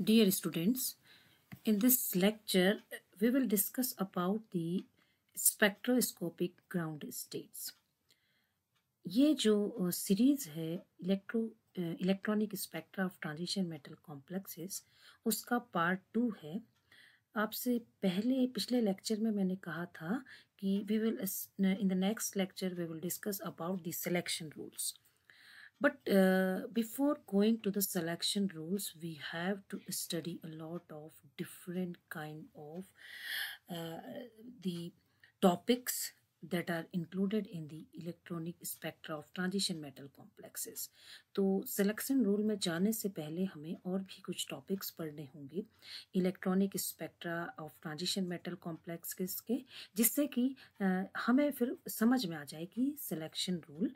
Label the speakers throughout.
Speaker 1: Dear students in this lecture we will discuss about the spectroscopic ground states. ये जो series है electro electronic spectra of transition metal complexes उसका part two है आपसे पहले पिछले लेक्चर में मैंने कहा था कि we will in the next lecture we will discuss about the selection rules But uh, before going to the selection rules, we have to study a lot of different kind of uh, the topics that are included in the electronic spectra of transition metal complexes. तो selection rule में जाने से पहले हमें और भी कुछ topics पढ़ने होंगे electronic spectra of transition metal complexes के जिससे कि हमें फिर समझ में आ जाए कि selection rule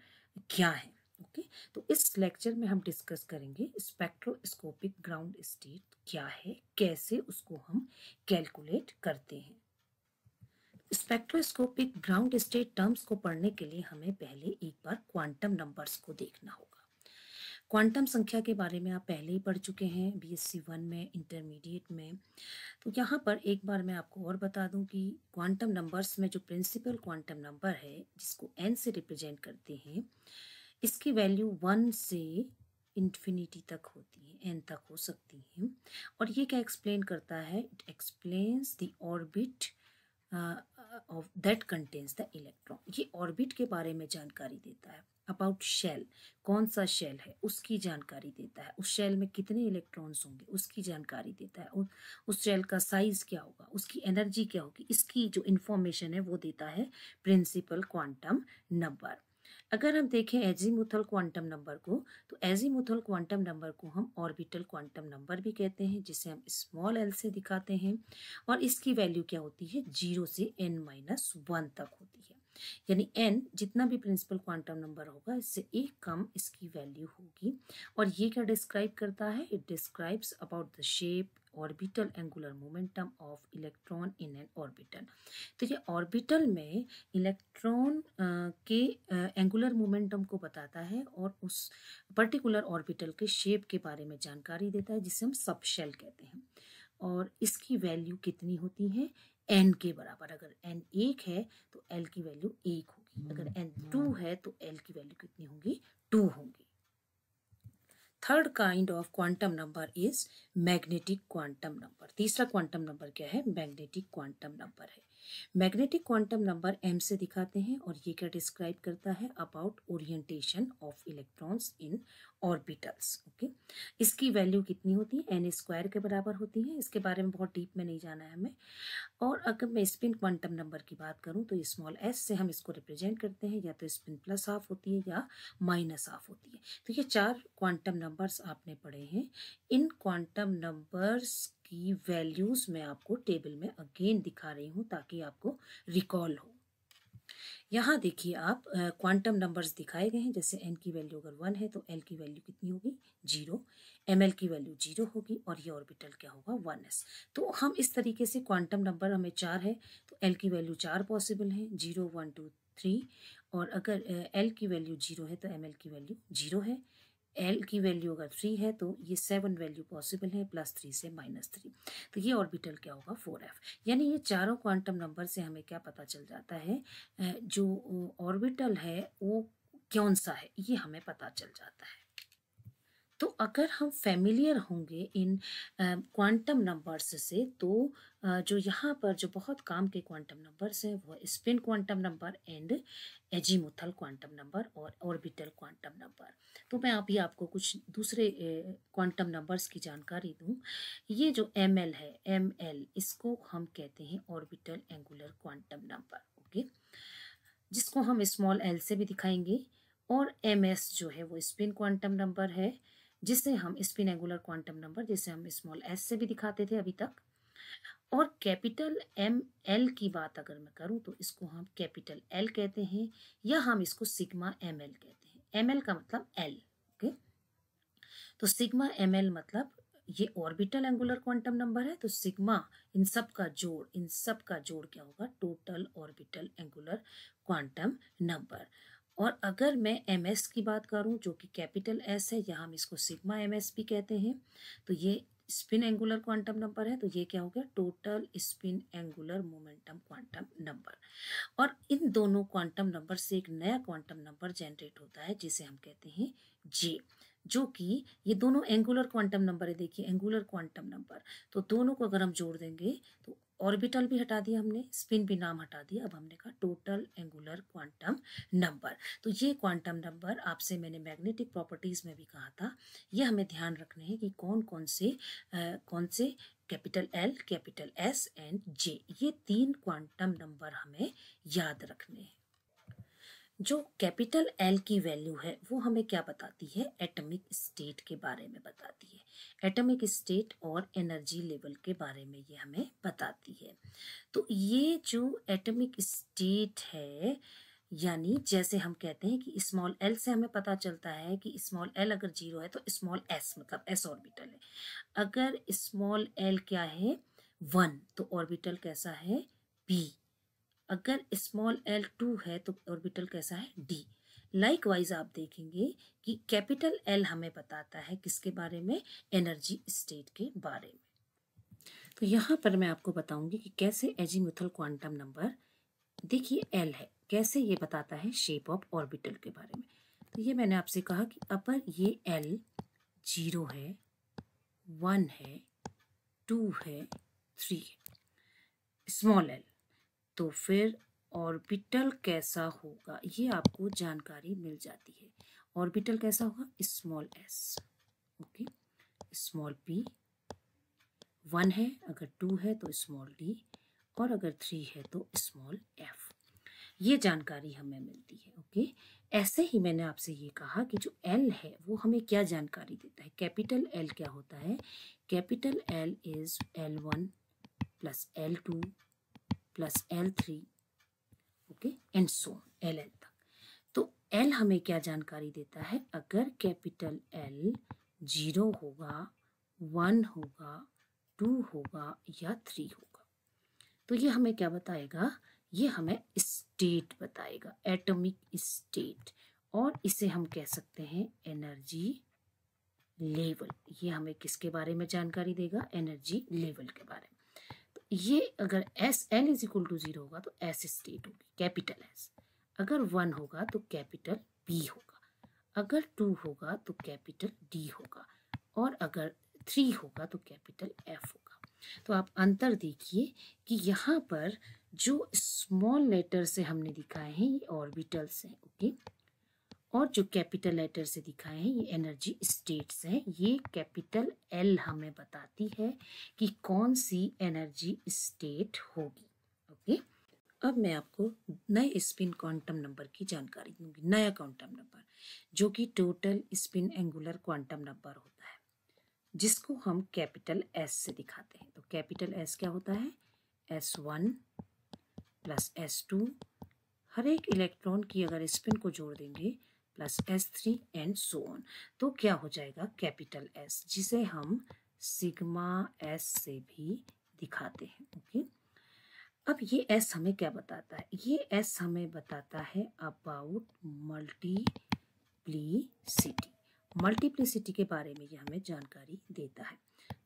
Speaker 1: क्या है ओके तो इस लेक्चर में हम डिस्कस करेंगे स्पेक्ट्रोस्कोपिक ग्राउंड स्टेट क्या है कैसे उसको हम कैलकुलेट करते हैं स्पेक्ट्रोस्कोपिक ग्राउंड स्टेट टर्म्स को पढ़ने के लिए हमें पहले एक बार क्वांटम नंबर्स को देखना होगा क्वांटम संख्या के बारे में आप पहले ही पढ़ चुके हैं बीएससी वन में इंटरमीडिएट में तो यहाँ पर एक बार मैं आपको और बता दूं कि क्वांटम नंबर्स में जो प्रिंसिपल क्वांटम नंबर है जिसको एन से रिप्रेजेंट करते हैं इसकी वैल्यू वन से इन्फिनिटी तक होती है एन तक हो सकती है और ये क्या एक्सप्लेन करता है it explains the orbit of that contains the electron ये ऑर्बिट के बारे में जानकारी देता है अबाउट शेल कौन सा शेल है उसकी जानकारी देता है उस शेल में कितने इलेक्ट्रॉन्स होंगे उसकी जानकारी देता है उस शेल का साइज क्या होगा उसकी एनर्जी क्या होगी इसकी जो इन्फॉर्मेशन है वो देता है प्रिंसिपल क्वांटम नंबर अगर हम देखें एजी मुथल क्वांटम नंबर को तो एजी मुथल क्वांटम नंबर को हम ऑर्बिटल क्वांटम नंबर भी कहते हैं जिसे हम स्मॉल एल से दिखाते हैं और इसकी वैल्यू क्या होती है जीरो से एन माइनस वन तक होती है यानी एन जितना भी प्रिंसिपल क्वांटम नंबर होगा इससे एक कम इसकी वैल्यू होगी और ये क्या डिस्क्राइब करता है it describes about the shape orbital angular momentum of electron in an orbital तो ये ऑर्बिटल में इलेक्ट्रॉन के एंगुलर मोमेंटम को बताता है और उस पर्टिकुलर ऑर्बिटल के शेप के बारे में जानकारी देता है जिसे हम सब शेल कहते हैं और इसकी वैल्यू कितनी होती है एन के बराबर अगर एन एक है तो एल की वैल्यू एक होगी अगर एन टू hmm. है तो एल की वैल्यू कितनी होगी टू होगी third kind of quantum number is magnetic quantum number तीसरा क्वांटम नंबर क्या है मैग्नेटिक क्वांटम नंबर है मैग्नेटिक क्वांटम नंबर एम से दिखाते हैं और ये क्या डिस्क्राइब करता है about orientation of electrons in orbitals okay इसकी वैल्यू कितनी होती है एन स्क्वायर के बराबर होती है इसके बारे में बहुत डीप में नहीं जाना है हमें और अगर मैं स्पिन क्वांटम नंबर की बात करूँ तो स्मॉल एस से हम इसको रिप्रेजेंट करते हैं या तो स्पिन प्लस हाफ होती है या माइनस हाफ होती है तो ये चार क्वांटम नंबर्स आपने पढ़े हैं इन क्वांटम नंबर्स की वैल्यूज मैं आपको टेबल में अगेन दिखा रही हूँ ताकि आपको रिकॉल हो यहाँ देखिए आप क्वांटम नंबर्स दिखाए गए हैं जैसे एन की वैल्यू अगर वन है तो एल की वैल्यू कितनी होगी जीरो एम एल की वैल्यू जीरो होगी और ये ऑर्बिटल क्या होगा वन एस तो हम इस तरीके से क्वांटम नंबर हमें चार है तो एल की वैल्यू चार पॉसिबल है जीरो वन टू थ्री और अगर एल की वैल्यू जीरो है तो एम एल की वैल्यू जीरो है एल की वैल्यू अगर थ्री है तो ये सेवन वैल्यू पॉसिबल है प्लस थ्री से माइनस थ्री तो ये ऑर्बिटल क्या होगा फोर एफ यानी ये चारों क्वांटम नंबर से हमें क्या पता चल जाता है जो ऑर्बिटल है वो कौन सा है ये हमें पता चल जाता है तो अगर हम फेमिलियर होंगे इन क्वांटम नंबर्स से तो जो यहाँ पर जो बहुत काम के क्वांटम नंबर्स हैं वो spin quantum number and azimuthal quantum number और ऑर्बिटल क्वांटम नंबर तो मैं अभी आप आपको कुछ दूसरे क्वांटम नंबर्स की जानकारी दूँ ये जो एम है एम इसको हम कहते हैं orbital angular quantum number okay जिसको हम स्मॉल एल से भी दिखाएंगे और एम जो है वो स्पिन क्वांटम नंबर है जिसे हम स्पिनेगुलर क्वांटम नंबर जिसे हम स्मॉल एस से भी दिखाते थे अभी तक और कैपिटल एम एल की बात अगर मैं करूं तो इसको हम कैपिटल एल कहते हैं या हम इसको सिग्मा एम एल कहते हैं एम एल का मतलब एल ओके तो सिग्मा एम एल मतलब ये ऑर्बिटल एंगुलर क्वांटम नंबर है तो सिग्मा इन सब का जोड़ इन सब का जोड़ क्या होगा total orbital angular quantum number और अगर मैं एम एस की बात करूँ जो कि कैपिटल एस है यहाँ हम इसको सिग्मा एम एस भी कहते हैं तो ये स्पिन एंगुलर क्वांटम नंबर है तो ये क्या हो गया total spin angular momentum quantum number और इन दोनों क्वांटम नंबर से एक नया क्वांटम नंबर जनरेट होता है जिसे हम कहते हैं जे जो कि ये दोनों एंगुलर क्वांटम नंबर है देखिए एंगुलर क्वांटम नंबर तो दोनों को अगर हम जोड़ देंगे तो ऑर्बिटल भी हटा दिया हमने स्पिन भी नाम हटा दिया अब हमने कहा टोटल एंगुलर क्वांटम नंबर तो ये क्वांटम नंबर आपसे मैंने मैग्नेटिक प्रॉपर्टीज़ में भी कहा था ये हमें ध्यान रखने हैं कि कौन कौन से आ, कौन से capital L capital S and J ये तीन क्वांटम नंबर हमें याद रखने हैं जो कैपिटल एल की वैल्यू है वो हमें क्या बताती है एटॉमिक स्टेट के बारे में बताती है एटॉमिक स्टेट और एनर्जी लेवल के बारे में ये हमें बताती है तो ये जो एटॉमिक स्टेट है यानी जैसे हम कहते हैं कि स्मॉल एल से हमें पता चलता है कि स्मॉल एल अगर जीरो है तो स्मॉल एस मतलब एस ऑर्बिटल है अगर स्मॉल एल क्या है वन तो ऑर्बिटल कैसा है पी अगर स्मॉल एल टू है तो ऑर्बिटल कैसा है डी लाइक वाइज आप देखेंगे कि कैपिटल एल हमें बताता है किसके बारे में एनर्जी स्टेट के बारे में तो यहाँ पर मैं आपको बताऊंगी कि कैसे एजीम्यूथल क्वांटम नंबर देखिए एल है कैसे ये बताता है शेप ऑफ ऑर्बिटल के बारे में तो ये मैंने आपसे कहा कि अपर ये एल जीरो है वन है टू है थ्री है स्मॉल एल तो फिर ऑर्बिटल कैसा होगा ये आपको जानकारी मिल जाती है ऑर्बिटल कैसा होगा small S okay small P one है अगर टू है तो स्मॉल डी और अगर थ्री है तो स्मॉल एफ ये जानकारी हमें मिलती है ओके ऐसे ही मैंने आपसे ये कहा कि जो एल है वो हमें क्या जानकारी देता है कैपिटल एल क्या होता है capital L is L one plus L two plus L three okay and so L L तक तो एल हमें क्या जानकारी देता है अगर कैपिटल एल जीरो होगा वन होगा टू होगा या थ्री होगा तो ये हमें क्या बताएगा ये हमें स्टेट बताएगा एटॉमिक स्टेट और इसे हम कह सकते हैं एनर्जी लेवल ये हमें किसके बारे में जानकारी देगा एनर्जी लेवल के बारे में ये अगर S L is equal to zero होगा तो एस स्टेट होगी कैपिटल एस अगर वन होगा तो कैपिटल बी होगा अगर टू होगा तो कैपिटल डी होगा और अगर थ्री होगा तो कैपिटल एफ होगा तो आप अंतर देखिए कि यहाँ पर जो स्मॉल लेटर से हमने दिखाए हैं ये ऑर्बिटल्स हैं ओके और जो कैपिटल लेटर से दिखाए हैं ये एनर्जी स्टेट्स हैं ये कैपिटल एल हमें बताती है कि कौन सी एनर्जी स्टेट होगी ओके अब मैं आपको नए स्पिन क्वांटम नंबर की जानकारी दूंगी नया क्वांटम नंबर जो कि total spin angular quantum number होता है जिसको हम कैपिटल एस से दिखाते हैं तो कैपिटल एस क्या होता है S one plus S two हर एक इलेक्ट्रॉन की अगर स्पिन को जोड़ देंगे plus S three and so on तो क्या हो जाएगा कैपिटल एस जिसे हम सिग्मा एस से भी दिखाते हैं ओके अब ये एस हमें क्या बताता है ये एस हमें बताता है अबाउट मल्टीप्लीसिटी मल्टीप्लीसिटी के बारे में ये हमें जानकारी देता है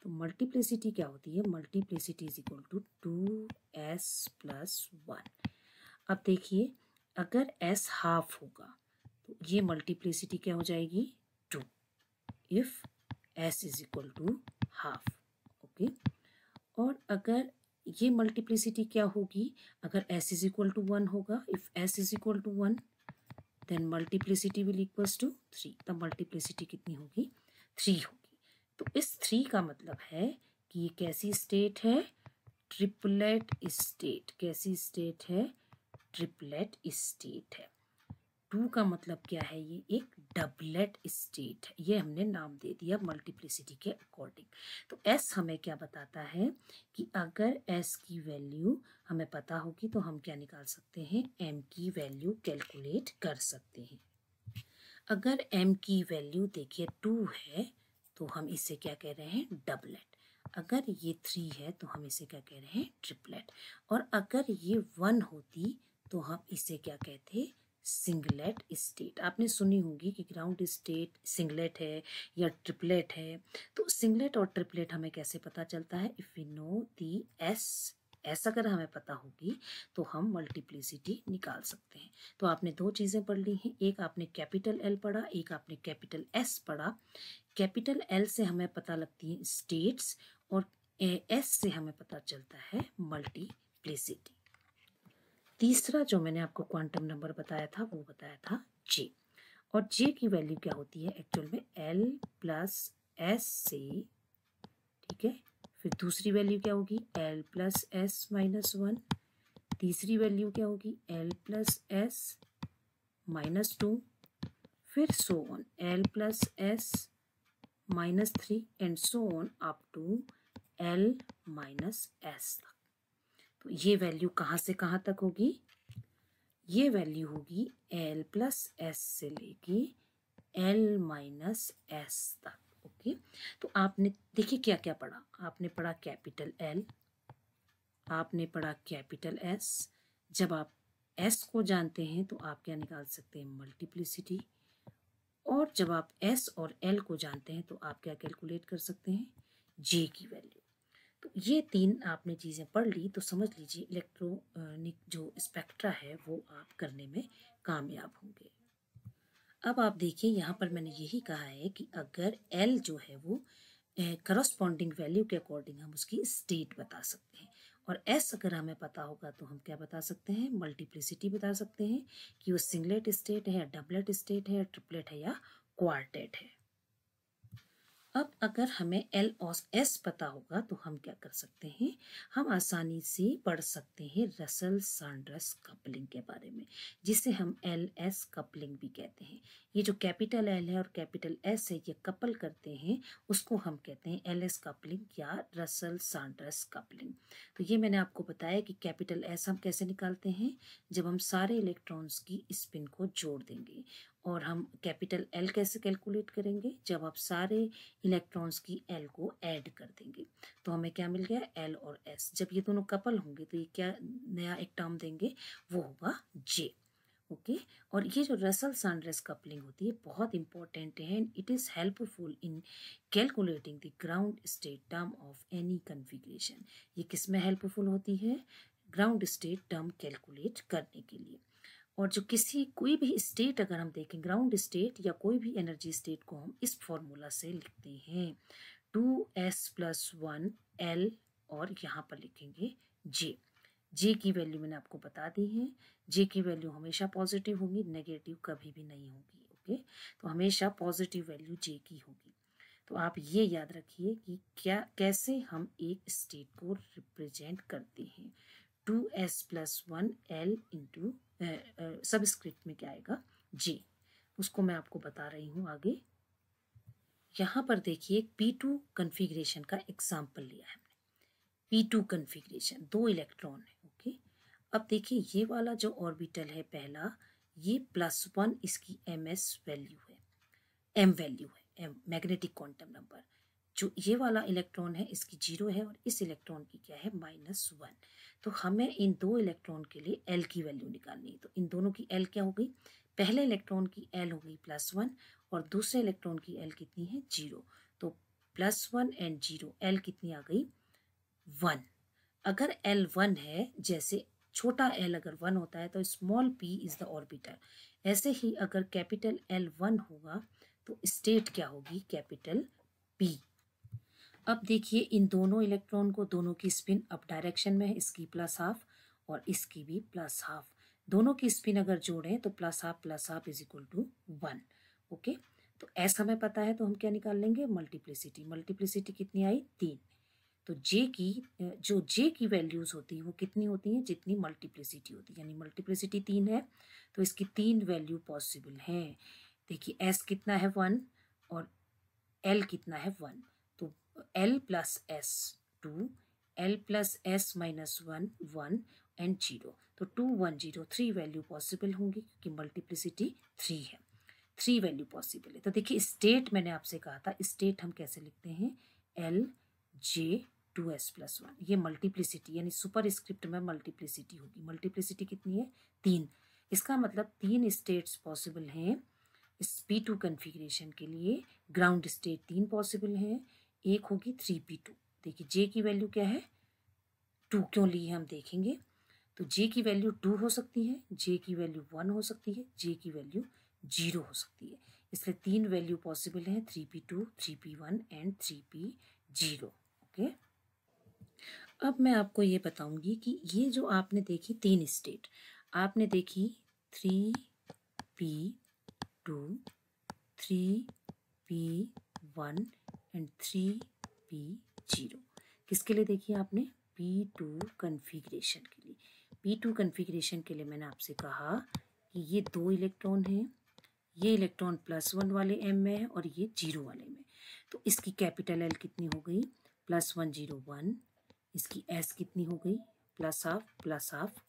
Speaker 1: तो मल्टीप्लीसिटी क्या होती है multiplicity is equal to two S plus one अब देखिए अगर एस हाफ होगा तो ये मल्टीप्लिसिटी क्या हो जाएगी two if S is equal to half okay और अगर ये मल्टीप्लिसिटी क्या होगी अगर S is equal to one होगा if S is equal to one then multiplicity will equals to three तब मल्टीप्लिसिटी कितनी होगी थ्री होगी तो इस थ्री का मतलब है कि ये कैसी स्टेट है ट्रिपलेट स्टेट कैसी स्टेट है ट्रिपलेट स्टेट है टू का मतलब क्या है ये एक डबलेट स्टेट है ये हमने नाम दे दिया मल्टीप्लिसिटी के अकॉर्डिंग तो एस हमें क्या बताता है कि अगर एस की वैल्यू हमें पता होगी तो हम क्या निकाल सकते हैं एम की वैल्यू कैलकुलेट कर सकते हैं अगर एम की वैल्यू देखिए टू है तो हम इसे क्या कह रहे हैं डबलेट अगर ये थ्री है तो हम इसे क्या कह रहे हैं ट्रिपलेट और अगर ये वन होती तो हम इसे क्या कहते हैं सिंगलेट स्टेट आपने सुनी होगी कि ग्राउंड स्टेट सिंगलेट है या ट्रिपलेट है तो सिंगलेट और ट्रिपलेट हमें कैसे पता चलता है if you know the S ऐसा अगर हमें पता होगी तो हम मल्टीप्लिसिटी निकाल सकते हैं तो आपने दो चीज़ें पढ़ ली हैं एक आपने कैपिटल एल पढ़ा एक आपने कैपिटल एस पढ़ा कैपिटल एल से हमें पता लगती है स्टेट्स और एस से हमें पता चलता है मल्टीप्लिसिटी तीसरा जो मैंने आपको क्वांटम नंबर बताया था वो बताया था जे और जे की वैल्यू क्या होती है एक्चुअल में एल प्लस एस से ठीक है फिर दूसरी वैल्यू क्या होगी L plus S minus one तीसरी वैल्यू क्या होगी L plus S minus two फिर so on L plus S minus three and so on up to L minus S तक तो ये वैल्यू कहाँ से कहाँ तक होगी ये वैल्यू होगी एल प्लस एस से लेके एल माइनस एस तक ओके तो आपने देखिए क्या क्या पढ़ा आपने पढ़ा कैपिटल एल आपने पढ़ा कैपिटल एस जब आप एस को जानते हैं तो आप क्या निकाल सकते हैं मल्टीप्लिसिटी और जब आप एस और एल को जानते हैं तो आप क्या कैलकुलेट कर सकते हैं जे की वैल्यू तो ये तीन आपने चीज़ें पढ़ ली तो समझ लीजिए इलेक्ट्रॉनिक जो स्पेक्ट्रा है वो आप करने में कामयाब होंगे अब आप देखिए यहाँ पर मैंने यही कहा है कि अगर एल जो है वो करस्पॉन्डिंग वैल्यू के अकॉर्डिंग हम उसकी स्टेट बता सकते हैं और एस अगर हमें पता होगा तो हम क्या बता सकते हैं मल्टीप्लिसिटी बता सकते हैं कि वो सिंगलेट स्टेट है डबलेट स्टेट है ट्रिपलेट है या क्वार्टेट है अब अगर हमें एल और एस पता होगा तो हम क्या कर सकते हैं हम आसानी से पढ़ सकते हैं रसल सांड्रस कपलिंग के बारे में जिसे हम एल एस कपलिंग भी कहते हैं ये जो कैपिटल एल है और कैपिटल एस है ये कपल करते हैं उसको हम कहते हैं एल एस कपलिंग या रसल सांड्रस कपलिंग तो ये मैंने आपको बताया कि कैपिटल एस हम कैसे निकालते हैं जब हम सारे इलेक्ट्रॉन्स की स्पिन को जोड़ देंगे और हम कैपिटल एल कैसे कैलकुलेट करेंगे जब आप सारे इलेक्ट्रॉन्स की एल को ऐड कर देंगे तो हमें क्या मिल गया एल और एस जब ये दोनों कपल होंगे तो ये क्या नया एक टर्म देंगे वो होगा जे ओके और ये जो रसल सनड्रेस कपलिंग होती है बहुत इंपॉर्टेंट है and it is helpful in calculating the ground state term of any configuration ये किस में हेल्पफुल होती है ग्राउंड स्टेट टर्म कैलकुलेट करने के लिए और जो किसी कोई भी स्टेट अगर हम देखें ग्राउंड स्टेट या कोई भी एनर्जी स्टेट को हम इस फॉर्मूला से लिखते हैं two S plus one L और यहाँ पर लिखेंगे जे जे की वैल्यू मैंने आपको बता दी है जे की वैल्यू हमेशा पॉजिटिव होगी नेगेटिव कभी भी नहीं होगी ओके तो हमेशा पॉजिटिव वैल्यू जे की होगी तो आप ये याद रखिए कि क्या कैसे हम एक स्टेट को रिप्रेजेंट करते हैं two S plus one L into subscript में क्या आएगा जी उसको मैं आपको बता रही हूँ आगे यहाँ पर देखिए पी टू कन्फिग्रेशन का एग्जाम्पल लिया है पी टू कन्फिग्रेशन दो इलेक्ट्रॉन है ओके अब देखिए ये वाला जो ऑर्बिटल है पहला ये प्लस वन इसकी एम एस वैल्यू है एम वैल्यू है एम मैग्नेटिक क्वांटम नंबर जो ये वाला इलेक्ट्रॉन है इसकी जीरो है और इस इलेक्ट्रॉन की क्या है माइनस वन तो हमें इन दो इलेक्ट्रॉन के लिए एल की वैल्यू निकालनी है तो इन दोनों की एल क्या हो गई पहले इलेक्ट्रॉन की एल हो गई प्लस वन और दूसरे इलेक्ट्रॉन की एल कितनी है जीरो तो plus one and zero L कितनी आ गई वन अगर एल वन है जैसे छोटा एल अगर वन होता है तो small P is the orbital ऐसे ही अगर कैपिटल एल वन होगा तो स्टेट क्या होगी कैपिटल पी अब देखिए इन दोनों इलेक्ट्रॉन को दोनों की स्पिन अप डायरेक्शन में है इसकी प्लस हाफ और इसकी भी प्लस हाफ दोनों की स्पिन अगर जोड़ें तो plus half plus half is equal to one okay तो एस हमें पता है तो हम क्या निकाल लेंगे मल्टीप्लिसिटी मल्टीप्लिसिटी कितनी आई तीन तो जे की जो जे की वैल्यूज़ होती हैं वो कितनी होती हैं जितनी मल्टीप्लिसिटी होती है यानी मल्टीप्लिसिटी तीन है तो इसकी तीन वैल्यू पॉसिबल हैं देखिए एस कितना है वन और एल कितना है one L plus S two L plus S minus one one and zero तो two one zero three value possible होंगी क्योंकि मल्टीप्लिसिटी थ्री है थ्री वैल्यू पॉसिबल है तो देखिए स्टेट मैंने आपसे कहा था स्टेट हम कैसे लिखते हैं L J two S plus one ये मल्टीप्लिसिटी यानी सुपर स्क्रिप्ट में मल्टीप्लिसिटी होगी मल्टीप्लिसिटी कितनी है तीन इसका मतलब तीन स्टेट्स पॉसिबल हैं इस पी टू कन्फिग्रेशन के लिए ग्राउंड स्टेट तीन पॉसिबल हैं एक होगी थ्री पी टू देखिए जे की वैल्यू क्या है टू क्यों ली है हम देखेंगे तो जे की वैल्यू टू हो सकती है जे की वैल्यू वन हो सकती है जे की वैल्यू जीरो हो सकती है इसलिए तीन वैल्यू पॉसिबल है three P two three P one and three P zero okay अब मैं आपको ये बताऊंगी कि ये जो आपने देखी तीन स्टेट आपने देखी three P two three P one and three P zero किसके लिए देखिए आपने पी टू कन्फिग्रेशन के लिए पी टू कन्फिग्रेशन के लिए मैंने आपसे कहा कि ये दो इलेक्ट्रॉन हैं ये इलेक्ट्रॉन प्लस वन वाले एम में है और ये जीरो वाले में तो इसकी कैपिटल एल कितनी हो गई प्लस वन जीरो वन इसकी एस कितनी हो गई plus half plus half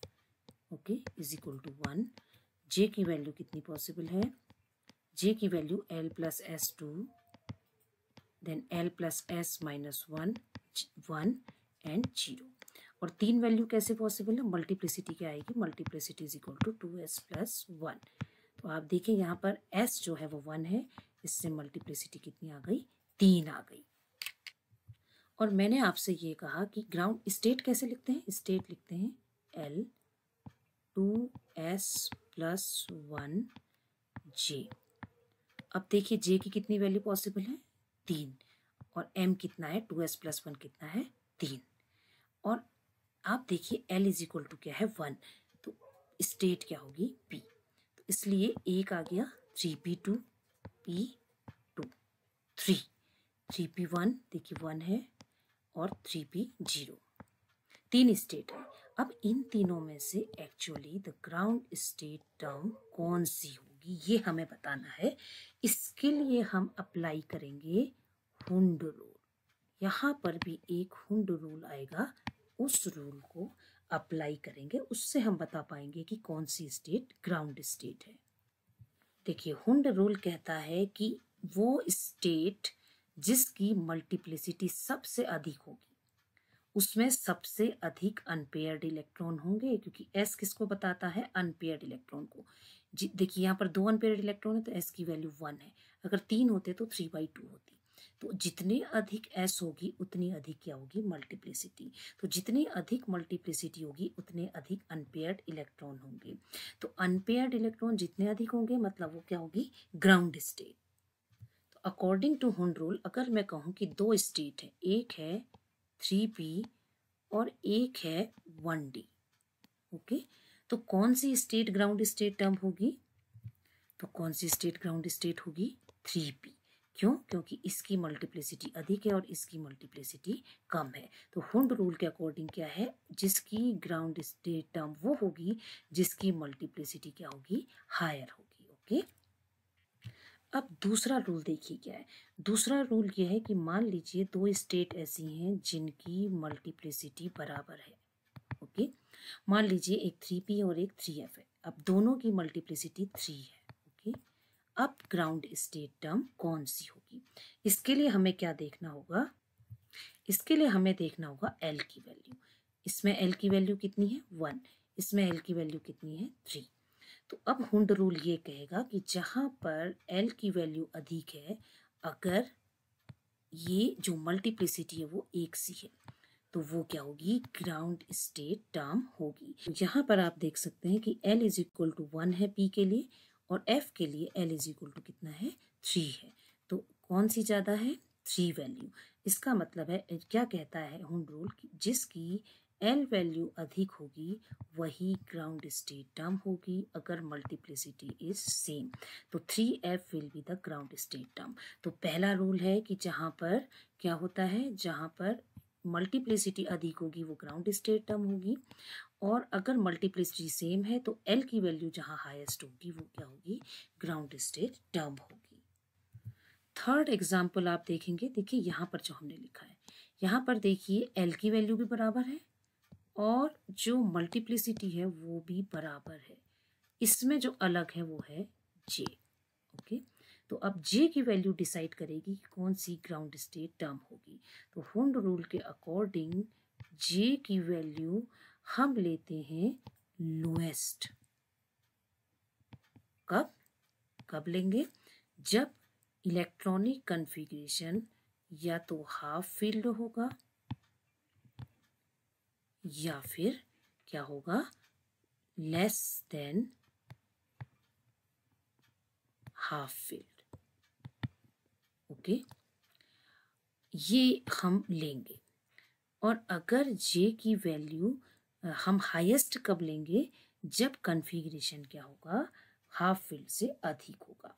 Speaker 1: okay is equal to one J की वैल्यू कितनी पॉसिबल है जे की value L plus S to then L plus S minus one one and zero और तीन वैल्यू कैसे पॉसिबल है मल्टीप्लिसिटी क्या आएगी multiplicity is equal to two S plus one तो आप देखें यहाँ पर एस जो है वो वन है इससे मल्टीप्लिसिटी कितनी आ गई तीन आ गई और मैंने आपसे ये कहा कि ग्राउंड स्टेट कैसे लिखते हैं स्टेट लिखते हैं L two S plus one J अब देखिए जे की कितनी वैल्यू पॉसिबल है तीन और एम कितना है टू एस प्लस वन कितना है तीन और आप देखिए एल इज इक्वल टू क्या है वन तो स्टेट क्या होगी पी तो इसलिए एक आ गया three P two P two three three P one देखिए वन है और थ्री पी जीरो तीन स्टेट है अब इन तीनों में से actually the ground state term कौन सी हो भी ये हमें बताना है इसके लिए हम अप्लाई करेंगे हुंड रूल यहाँ पर भी एक हुंड रूल आएगा उस रूल को अप्लाई करेंगे उससे हम बता पाएंगे कि कौन सी स्टेट ग्राउंड स्टेट है देखिए हुंड रूल कहता है कि वो स्टेट जिसकी मल्टीप्लिसिटी सबसे अधिक होगी उसमें सबसे अधिक अनपेयर्ड इलेक्ट्रॉन होंगे क्योंकि एस किसको बताता है अनपेयर्ड इलेक्ट्रॉन को देखिए यहाँ पर दो अनपेयर्ड इलेक्ट्रॉन है तो एस की वैल्यू वन है अगर तीन होते तो थ्री बाई टू होती तो जितने अधिक एस होगी उतनी अधिक क्या होगी मल्टीप्लिसिटी तो जितनी अधिक मल्टीप्लिसिटी होगी उतने अधिक अनपेयर्ड इलेक्ट्रॉन होंगे तो अनपेयर्ड इलेक्ट्रॉन जितने अधिक होंगे मतलब वो क्या होगी ग्राउंड स्टेट तो अकॉर्डिंग टू हंड रूल अगर मैं कहूँ कि दो स्टेट है एक है थ्री पी और एक है वन डी ओके तो कौन सी स्टेट ग्राउंड स्टेट टर्म होगी तो कौन सी स्टेट ग्राउंड स्टेट होगी थ्री पी क्यों क्योंकि इसकी मल्टीप्लिसिटी अधिक है और इसकी मल्टीप्लिसिटी कम है तो हुंड रूल के अकॉर्डिंग क्या है जिसकी ग्राउंड स्टेट टर्म वो होगी जिसकी मल्टीप्लिसिटी क्या होगी हायर होगी ओके अब दूसरा रूल देखिए क्या है दूसरा रूल ये है कि मान लीजिए दो स्टेट ऐसी हैं जिनकी मल्टीप्लिसिटी बराबर है ओके मान लीजिए एक थ्री पी और एक थ्री एफ है अब दोनों की मल्टीप्लिसिटी थ्री है ओके अब ग्राउंड स्टेट टर्म कौन सी होगी इसके लिए हमें क्या देखना होगा इसके लिए हमें देखना होगा एल की वैल्यू इसमें एल की वैल्यू कितनी है वन इसमें एल की वैल्यू कितनी है थ्री तो अब हुंड रूल ये कहेगा कि जहाँ पर एल की वैल्यू अधिक है अगर ये जो मल्टीप्लिसिटी है वो एक सी है तो वो क्या होगी ग्राउंड स्टेट टर्म होगी यहाँ पर आप देख सकते हैं कि L is equal to one है पी के लिए और एफ के लिए एल इज इक्वल टू कितना है थ्री है तो कौन सी ज़्यादा है थ्री वैल्यू इसका मतलब है क्या कहता है हुड रूल जिसकी एल वैल्यू अधिक होगी वही ग्राउंड स्टेट टर्म होगी अगर मल्टीप्लिसिटी इज सेम तो three F will be the ground state term तो पहला रूल है कि जहाँ पर क्या होता है जहाँ पर मल्टीप्लिसिटी अधिक होगी वो ग्राउंड स्टेट टर्म होगी और अगर मल्टीप्लिसिटी सेम है तो एल की वैल्यू जहाँ हाइस्ट होगी वो क्या होगी ग्राउंड स्टेट टर्म होगी थर्ड एग्जाम्पल आप देखेंगे देखिए यहाँ पर जो हमने लिखा है यहाँ पर देखिए एल की वैल्यू भी बराबर है और जो मल्टीप्लिसिटी है वो भी बराबर है इसमें जो अलग है वो है जे ओके तो अब जे की वैल्यू डिसाइड करेगी कि कौन सी ग्राउंड स्टेट टर्म होगी तो होंड रूल के अकॉर्डिंग जे की वैल्यू हम लेते हैं लोएस्ट कब कब लेंगे जब इलेक्ट्रॉनिक कन्फिग्रेशन या तो हाफ फील्ड होगा या फिर क्या होगा less than half filled okay ये हम लेंगे और अगर जे की वैल्यू हम हाईएस्ट कब लेंगे जब कॉन्फ़िगरेशन क्या होगा हाफ फील्ड से अधिक होगा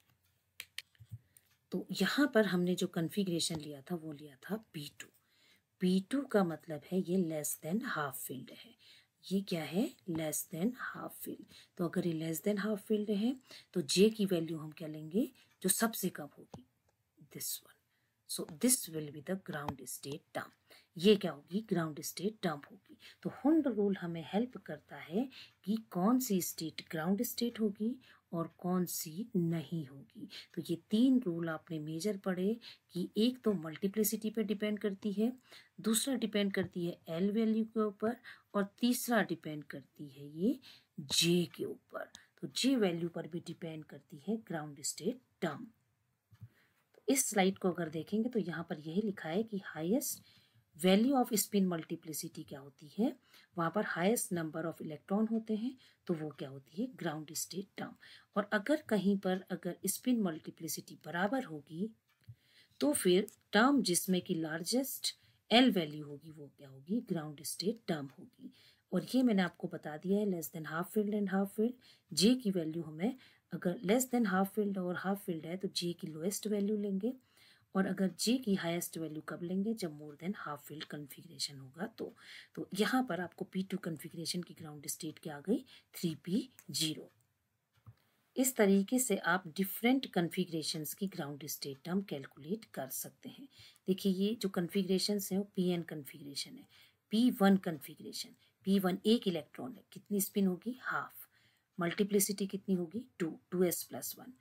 Speaker 1: तो यहाँ पर हमने जो कॉन्फ़िगरेशन लिया था वो लिया था बी टू बी टू का मतलब है ये लेस देन हाफ फील्ड है ये क्या है लेस देन हाफ फील्ड तो अगर ये लेस देन हाफ फील्ड है तो जे की वैल्यू हम क्या लेंगे जो सबसे कम होगी this one so this will be the ground state term ये क्या होगी ग्राउंड स्टेट टर्म होगी तो हुंड रूल हमें हेल्प करता है कि कौन सी स्टेट ग्राउंड स्टेट होगी और कौन सी नहीं होगी तो ये तीन रूल आपने मेजर पढ़े कि एक तो मल्टीप्लिसिटी पे डिपेंड करती है दूसरा डिपेंड करती है एल वैल्यू के ऊपर और तीसरा डिपेंड करती है ये जे के ऊपर तो जे वैल्यू पर भी डिपेंड करती है ग्राउंड स्टेट टर्म तो इस स्लाइड को अगर देखेंगे तो यहाँ पर यही लिखा है कि highest value of spin multiplicity क्या होती है वहाँ पर हाईएस्ट नंबर ऑफ इलेक्ट्रॉन होते हैं तो वो क्या होती है ग्राउंड स्टेट टर्म और अगर कहीं पर अगर स्पिन मल्टीप्लिसिटी बराबर होगी तो फिर टर्म जिसमें कि लार्जेस्ट एल वैल्यू होगी वो क्या होगी ग्राउंड स्टेट टर्म होगी और ये मैंने आपको बता दिया है less than half filled and half filled J की वैल्यू हमें अगर लेस देन हाफ फील्ड और हाफ फील्ड है तो जे की लोएस्ट वैल्यू लेंगे और अगर जे की हाईएस्ट वैल्यू कब लेंगे जब more than half filled configuration होगा तो तो यहाँ पर आपको पी टू कन्फिग्रेशन की ग्राउंड स्टेट क्या आ गई थ्री पी जीरो इस तरीके से आप डिफरेंट कन्फिग्रेशन की ग्राउंड स्टेट टर्म कैलकुलेट कर सकते हैं देखिए ये जो कन्फिग्रेशन हैं वो पी एन कन्फिग्रेशन है P one configuration P one एक इलेक्ट्रॉन है कितनी स्पिन होगी हाफ मल्टीप्लिसिटी कितनी होगी two two S plus one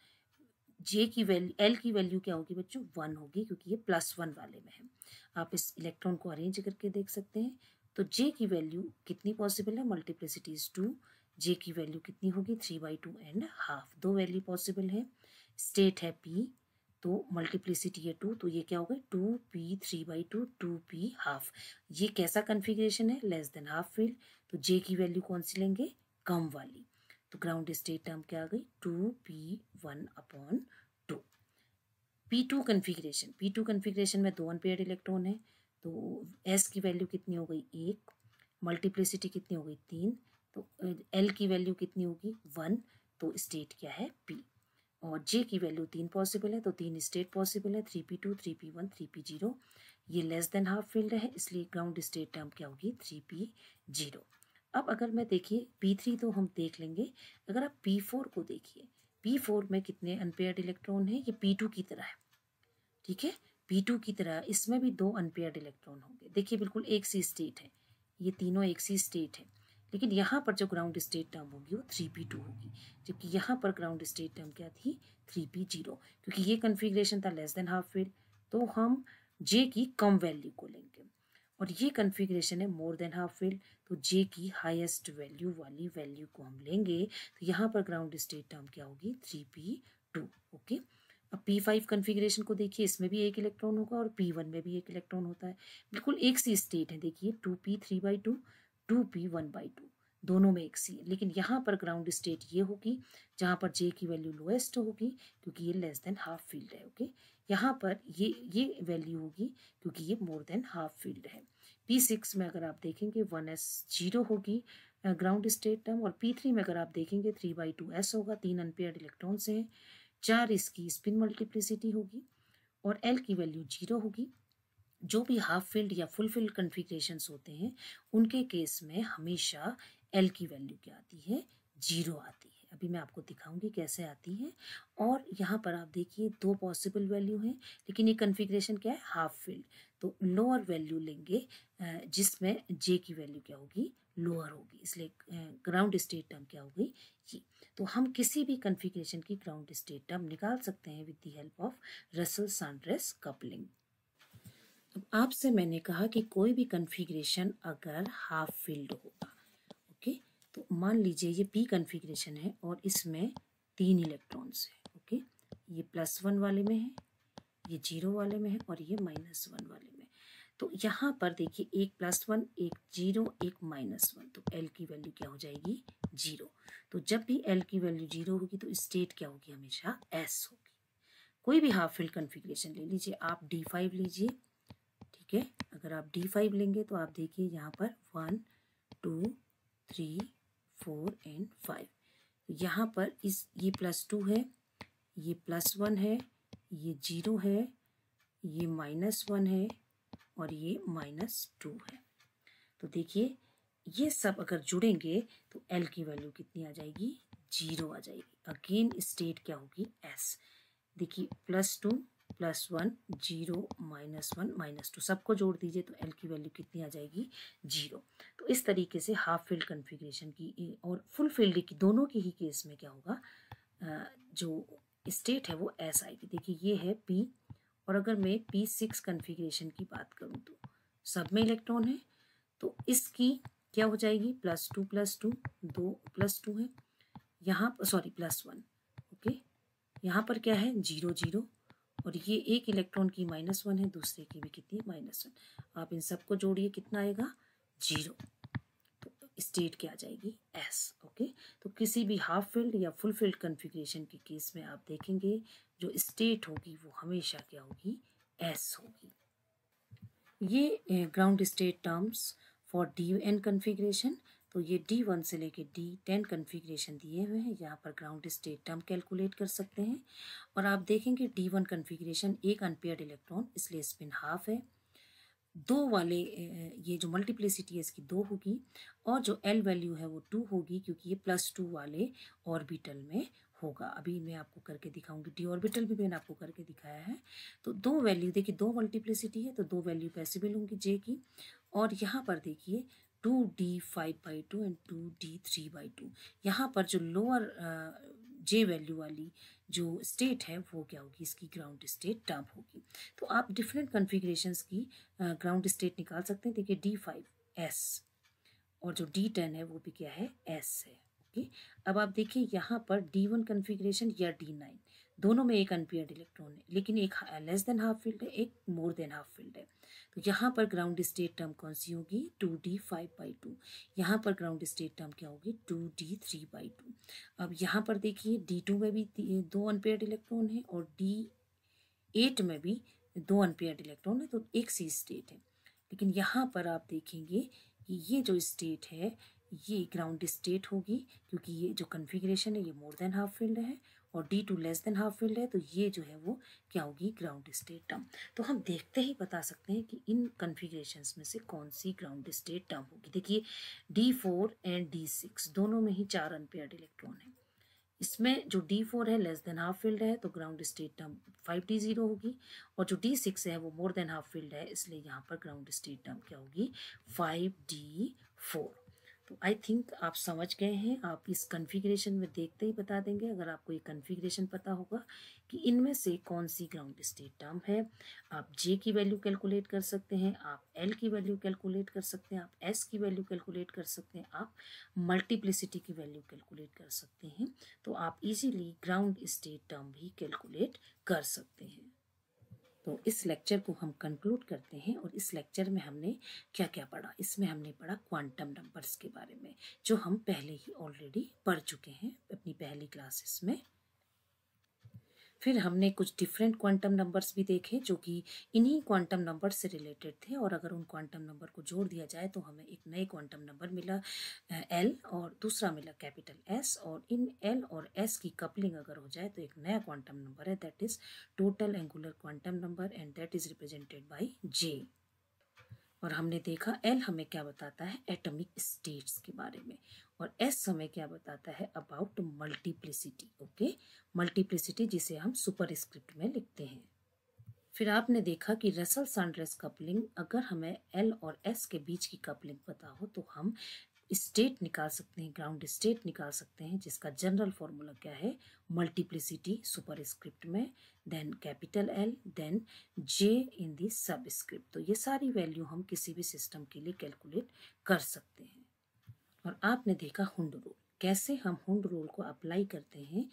Speaker 1: J की वैल्यू एल की वैल्यू क्या होगी बच्चों वन होगी क्योंकि ये प्लस वन वाले में है आप इस इलेक्ट्रॉन को अरेंज करके देख सकते हैं तो जे की वैल्यू कितनी पॉसिबल है इज़ टू जे की वैल्यू कितनी होगी three by two and half दो वैल्यू पॉसिबल है स्टेट तो है पी तो मल्टीप्लिसिटी है टू तो ये क्या होगा two P three by two two P half ये कैसा कन्फिग्रेशन है लेस देन हाफ फील्ड तो जे की वैल्यू कौन सी लेंगे कम वाली तो ग्राउंड स्टेट टर्म क्या आ गई two P one upon two P two configuration P two configuration में दो अनपेड इलेक्ट्रॉन है तो एस की वैल्यू कितनी हो गई एक मल्टीप्लिसिटी कितनी हो गई तीन तो एल की वैल्यू कितनी होगी वन तो स्टेट क्या है पी और जे की वैल्यू तीन पॉसिबल है तो तीन स्टेट पॉसिबल है three P two three P one three P zero ये लेस देन हाफ फील्ड है इसलिए ग्राउंड स्टेट टर्म क्या होगी थ्री पी जीरो अब अगर मैं देखिए पी थ्री तो हम देख लेंगे अगर आप पी फोर को देखिए पी फोर में कितने अनपेयर्ड इलेक्ट्रॉन हैं ये पी टू की तरह है ठीक है पी टू की तरह इसमें भी दो अनपेयर्ड इलेक्ट्रॉन होंगे देखिए बिल्कुल एक सी स्टेट है ये तीनों एक सी स्टेट है लेकिन यहाँ पर जो ग्राउंड स्टेट टर्म होगी वो थ्री पी टू होगी जबकि यहाँ पर ग्राउंड स्टेट टर्म क्या थी थ्री पी जीरो क्योंकि ये कन्फिग्रेशन था लेस देन हाफ फील्ड तो हम जे की कम वैल्यू को लेंगे और ये कन्फिग्रेशन है मोर देन हाफ फील्ड तो जे की हाईएस्ट वैल्यू वाली वैल्यू को हम लेंगे तो यहाँ पर ग्राउंड स्टेट टर्म क्या होगी थ्री पी टू ओके अब पी फाइव कन्फिग्रेशन को देखिए इसमें भी एक इलेक्ट्रॉन होगा और पी वन में भी एक इलेक्ट्रॉन होता है बिल्कुल एक सी स्टेट है देखिए two P three by two two P one by two दोनों में एक सी लेकिन यहाँ पर ग्राउंड स्टेट ये होगी जहाँ पर जे की वैल्यू लोएस्ट होगी क्योंकि ये लेस देन हाफ फील्ड है ओके यहाँ पर ये ये वैल्यू होगी क्योंकि ये मोर देन हाफ फील्ड है पी सिक्स में अगर आप देखेंगे वन एस जीरो होगी ग्राउंड स्टेट टर्म और पी थ्री में अगर आप देखेंगे थ्री बाई टू एस होगा तीन अनपेयर्ड इलेक्ट्रॉन से हैं चार इसकी स्पिन मल्टीप्लिसिटी होगी और एल की वैल्यू जीरो होगी जो भी हाफ फील्ड या फुल फील्ड कन्फिग्रेशन होते हैं उनके केस में हमेशा एल की वैल्यू क्या आती है जीरो आती है अभी मैं आपको दिखाऊंगी कैसे आती है और यहाँ पर आप देखिए दो पॉसिबल वैल्यू हैं लेकिन ये कन्फिग्रेशन क्या है हाफ फील्ड तो लोअर वैल्यू लेंगे जिसमें जे की वैल्यू क्या होगी लोअर होगी इसलिए ग्राउंड स्टेट टर्म क्या हो गई ये तो हम किसी भी कन्फिग्रेशन की ग्राउंड स्टेट टर्म निकाल सकते हैं with the help of Russell Saunders coupling अब आपसे मैंने कहा कि कोई भी कन्फिग्रेशन अगर हाफ फील्ड होगा तो मान लीजिए ये पी कन्फिग्रेशन है और इसमें तीन इलेक्ट्रॉन्स हैं ओके ये प्लस वन वाले में है ये जीरो वाले में है और ये माइनस वन वाले में तो यहाँ पर देखिए एक प्लस वन एक जीरो एक माइनस वन तो एल की वैल्यू क्या हो जाएगी जीरो तो जब भी एल की वैल्यू जीरो होगी तो स्टेट क्या होगी हमेशा एस होगी कोई भी हाफ फिल्ड कन्फिग्रेशन ले लीजिए आप डी फाइव लीजिए ठीक है अगर आप डी फाइव लेंगे तो आप देखिए यहाँ पर one two three four and five यहाँ पर इस ये प्लस टू है ये प्लस वन है ये जीरो है ये माइनस वन है और ये माइनस टू है तो देखिए ये सब अगर जुड़ेंगे तो एल की वैल्यू कितनी आ जाएगी जीरो आ जाएगी अगेन स्टेट क्या होगी एस देखिए plus two plus one zero minus one minus two सबको जोड़ दीजिए तो एल की वैल्यू कितनी आ जाएगी जीरो तो इस तरीके से हाफ फील्ड कन्फिग्रेशन की और फुल फील्ड की दोनों के ही केस में क्या होगा जो स्टेट है वो एस आएगी देखिए ये है पी और अगर मैं पी सिक्स कन्फिग्रेशन की बात करूँ तो सब में इलेक्ट्रॉन है तो इसकी क्या हो जाएगी प्लस टू प्लस टू दो प्लस टू है यहाँ सॉरी प्लस वन ओके यहाँ पर क्या है जीरो जीरो और ये एक इलेक्ट्रॉन की माइनस वन है दूसरे की भी कितनी माइनस वन आप इन सबको जोड़िए कितना आएगा जीरो तो स्टेट क्या आ जाएगी एस ओके तो किसी भी हाफ फील्ड या फुल फील्ड कन्फिग्रेशन के केस में आप देखेंगे जो स्टेट होगी वो हमेशा क्या होगी एस होगी ये ground state terms for D N configuration तो ये डी वन से लेके डी टेन कन्फिग्रेशन दिए हुए हैं यहाँ पर ग्राउंड स्टेट टर्म कैलकुलेट कर सकते हैं और आप देखेंगे डी वन कन्फिग्रेशन एक अनपेयर्ड इलेक्ट्रॉन इसलिए स्पिन हाफ है दो वाले ये जो मल्टीप्लिसिटी है इसकी दो होगी और जो एल वैल्यू है वो टू होगी क्योंकि ये प्लस टू वाले ऑर्बिटल में होगा अभी मैं आपको करके दिखाऊंगी डी ऑर्बिटल भी मैंने आपको करके दिखाया है तो दो वैल्यू देखिए दो मल्टीप्लिसिटी है तो दो वैल्यू पैसे भी लूँगी जे की और यहाँ पर देखिए two D five by two and two D three by two यहाँ पर जो लोअर जे वैल्यू वाली जो स्टेट है वो क्या होगी इसकी ग्राउंड स्टेट टाप होगी तो आप डिफरेंट कन्फिग्रेशन की ग्राउंड स्टेट निकाल सकते हैं देखिए डी फाइव एस और जो डी टेन है वो भी क्या है एस है ओके अब आप देखिए यहाँ पर डी वन कन्फिग्रेशन या डी नाइन दोनों में एक अनपेयर्ड इलेक्ट्रॉन है लेकिन एक लेस देन हाफ फील्ड है एक मोर देन हाफ फील्ड है तो यहाँ पर ग्राउंड स्टेट टर्म कौन सी होगी two D five by two यहाँ पर ग्राउंड स्टेट टर्म क्या होगी two D three by two अब यहाँ पर देखिए डी टू में भी दो अनपेयर्ड इलेक्ट्रॉन है और डी एट में भी दो अनपेयर्ड इलेक्ट्रॉन है तो एक सी स्टेट है लेकिन यहाँ पर आप देखेंगे कि ये जो स्टेट है ये ग्राउंड स्टेट होगी क्योंकि ये जो कन्फिग्रेशन है ये मोर देन हाफ फील्ड है और D two less than half filled है तो ये जो है वो क्या होगी ग्राउंड स्टेट टर्म तो हम देखते ही बता सकते हैं कि इन कन्फिग्रेशन में से कौन सी ग्राउंड स्टेट टर्म होगी देखिए D four and D six दोनों में ही चार अनपेयर्ड इलेक्ट्रॉन है इसमें जो डी फोर है लेस देन हाफ फील्ड है तो ground state term five D zero होगी और जो डी सिक्स है वो मोर देन हाफ फील्ड है इसलिए यहाँ पर ग्राउंड स्टेट टर्म क्या होगी फाइव डी फोर तो आई थिंक आप समझ गए हैं आप इस कन्फिग्रेशन में देखते ही बता देंगे अगर आपको ये कन्फिग्रेशन पता होगा कि इनमें से कौन सी ग्राउंड स्टेट टर्म है आप जे की वैल्यू कैलकुलेट कर सकते हैं आप एल की वैल्यू कैलकुलेट कर सकते हैं आप एस की वैल्यू कैलकुलेट कर सकते हैं आप मल्टीप्लिसिटी की वैल्यू कैलकुलेट कर सकते हैं तो आप इजीली ग्राउंड स्टेट टर्म भी कैलकुलेट कर सकते हैं तो इस लेक्चर को हम कंक्लूड करते हैं और इस लेक्चर में हमने क्या क्या पढ़ा इसमें हमने पढ़ा क्वांटम नंबर्स के बारे में जो हम पहले ही ऑलरेडी पढ़ चुके हैं अपनी पहली क्लासेस में फिर हमने कुछ डिफरेंट क्वांटम नंबर्स भी देखे जो कि इन्हीं क्वांटम नंबर से रिलेटेड थे और अगर उन क्वांटम नंबर को जोड़ दिया जाए तो हमें एक नए क्वांटम नंबर मिला एल और दूसरा मिला कैपिटल एस और इन एल और एस की कपलिंग अगर हो जाए तो एक नया क्वांटम नंबर है that is total angular quantum number and that is represented by J और हमने देखा एल हमें क्या बताता है एटॉमिक स्टेट्स के बारे में और एस हमें क्या बताता है अबाउट मल्टीप्लिसिटी ओके मल्टीप्लिसिटी जिसे हम सुपर स्क्रिप्ट में लिखते हैं फिर आपने देखा कि रसल सनड्रेस कपलिंग अगर हमें एल और एस के बीच की कपलिंग पता हो तो हम स्टेट निकाल सकते हैं ग्राउंड स्टेट निकाल सकते हैं जिसका जनरल फॉर्मूला क्या है मल्टीप्लिसिटी सुपर स्क्रिप्ट में then capital L then J in the subscript तो ये सारी वैल्यू हम किसी भी सिस्टम के लिए कैलकुलेट कर सकते हैं और आपने देखा हुंड रूल कैसे हम हुंड रूल को अप्लाई करते हैं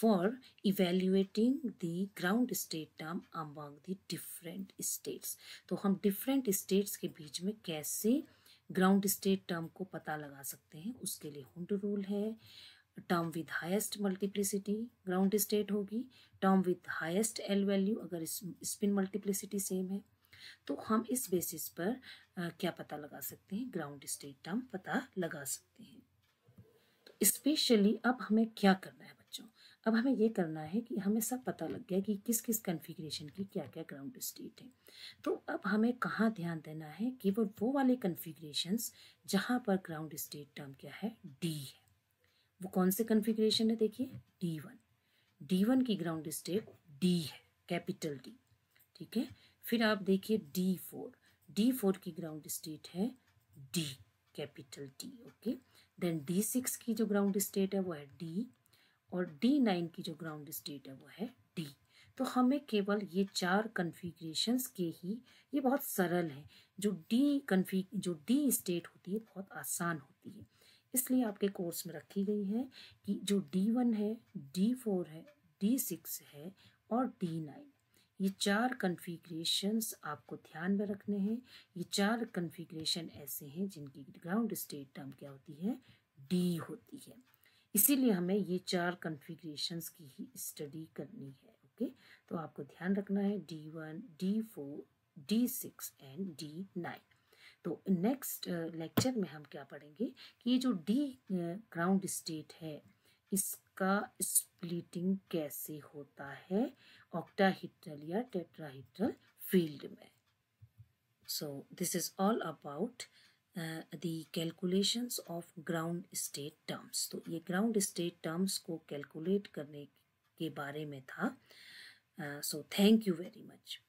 Speaker 1: for evaluating the ground state term among the different states तो हम डिफरेंट स्टेट्स के बीच में कैसे ग्राउंड स्टेट टर्म को पता लगा सकते हैं उसके लिए हुंड रूल है term with highest multiplicity ground state होगी term with highest L value अगर स्पिन मल्टीप्लिसिटी सेम है तो हम इस बेसिस पर आ, क्या पता लगा सकते हैं ग्राउंड स्टेट टर्म पता लगा सकते हैं तो स्पेशली अब हमें क्या करना है अब हमें ये करना है कि हमें सब पता लग गया कि किस किस कन्फिग्रेशन की क्या क्या ग्राउंड स्टेट है तो अब हमें कहाँ ध्यान देना है कि वो वो वाले कन्फिग्रेशंस जहाँ पर ग्राउंड स्टेट टर्म क्या है डी है वो कौन से कन्फिग्रेशन है देखिए डी वन डी वन की ग्राउंड स्टेट डी है कैपिटल डी ठीक है फिर आप देखिए डी फोर डी फोर की ग्राउंड स्टेट है D capital D okay then D six की जो ग्राउंड स्टेट है वो है डी और डी नाइन की जो ग्राउंड स्टेट है वो है डी तो हमें केवल ये चार कन्फिग्रेशंस के ही ये बहुत सरल है जो डी कन्फिग जो डी स्टेट होती है बहुत आसान होती है इसलिए आपके कोर्स में रखी गई है कि जो डी वन है डी फोर है डी सिक्स है और डी नाइन ये चार कन्फिग्रेशंस आपको ध्यान में रखने हैं ये चार कन्फिग्रेशन ऐसे हैं जिनकी ग्राउंड स्टेट टर्म क्या होती है डी होती है इसीलिए हमें ये चार कन्फिग्रेशन की ही स्टडी करनी है ओके तो आपको ध्यान रखना है D one D four D six and D nine तो नेक्स्ट लेक्चर में हम क्या पढ़ेंगे कि ये जो डी ग्राउंड स्टेट है इसका स्प्लिटिंग कैसे होता है ऑक्टाहीट्रल या टेट्राहीट्रल फील्ड में so this is all about the calculations of ground state terms तो ये ग्राउंड स्टेट टर्म्स को कैलकुलेट करने के बारे में था so thank you very much